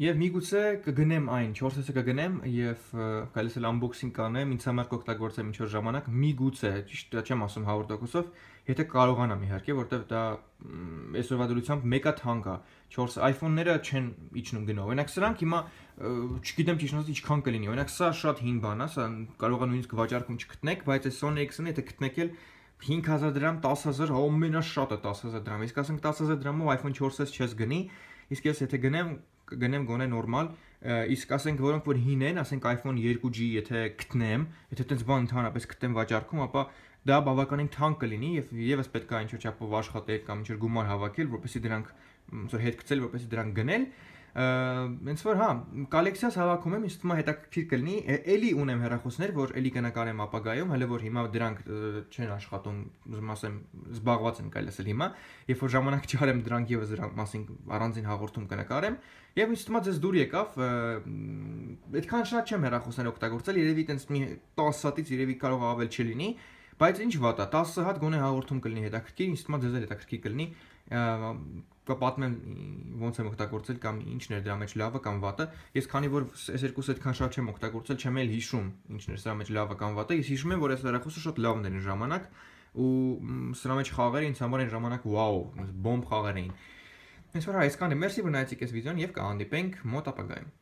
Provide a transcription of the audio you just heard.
Եվ միգուցե կգնեմ այն, 4-ը կգնեմ եւ գալիս էլ unboxing կանեմ, ինձ համար կօգտագործեմ ինչ որ ժամանակ, միգուցե, ճիշտ չեմ ասում 100%-ով, եթե կարողանամ իհարկե, որտեվ դա այսօրվա դրությամբ մեկը թանկ է։ 4 iPhone-ները չեն իջնում գնով։ Օրինակ սրանք հիմա չգիտեմ ճիշտ ինչքան կլինի։ Օրինակ սա շատ հին բան է, սա կարող է նույնիսկ վաճառքում չգտնեք, բայց այս Sony Ericsson-ը եթե գտնեք էլ 5000 դրամ, 10000 հա, ամենաշատը 10000 դրամ։ Իսկ ասենք 10000 դրամով iPhone 4S չես գնի, իսկ ես եթե գնեմ կգնեմ գոնե նորմալ, իսկ ասենք որոնք որ հին են, ասենք iPhone 2G, եթե գտնեմ, եթե այդպես բան ընդհանրապես գտնեմ վաճառքում, ապա դա բավականին թանկ կլինի եւ եւս պետք է ինչ-որ չափով աշխատել կամ ինչ-որ գումար հավաքել, որպեսզի դրանք ոնց որ հետ գցել, որպեսզի դրանք գնել, հենց որ հա կալեքսիաս հավաքում եմ ինձ թվում է հետաքրքիր կլինի էլի ունեմ հեռախոսներ որ էլի կնակարեմ ապագայում հələ որ հիմա դրանք չեն աշխատում ուզում ասեմ զբաղված են կարելի ասել հիմա երբ որ ժամանակ չարեմ դրանք եւս դրա մասին առանձին հաղորդում կնակարեմ եւ ինձ թվում է ձեզ դուր եկավ այդքան շատ չեմ հեռախոսներ օգտագործել երևի տենց մի 10 հատից երևի կարող ավել չլինի բայց ինչ վատա 10 հատ գոնե հաղորդում կլինի հետաքրքիր ինձ թվում է ձեզ հետաքրքիր կլինի կպատմեմ ոնց եմ օգտագործել կամ ինչն էր դրա մեջ լավը կամ վատը։ Ես քանի որ այս երկուսը այդքան շատ չեմ օգտագործել, չեմ էլ հիշում ինչն էր սրա մեջ լավը կամ վատը։ Ես հիշում եմ, որ այս հեռախոսը շատ լավն էր այն ժամանակ ու սրա մեջ խաղերը ինձ համար այն ժամանակ վաու, բոմբ խաղեր էին։ Այսօր հա, այսքանը, մերսի որ նայեցիք այս վիդեոն եւ կհանդիպենք մոտ ապագայում։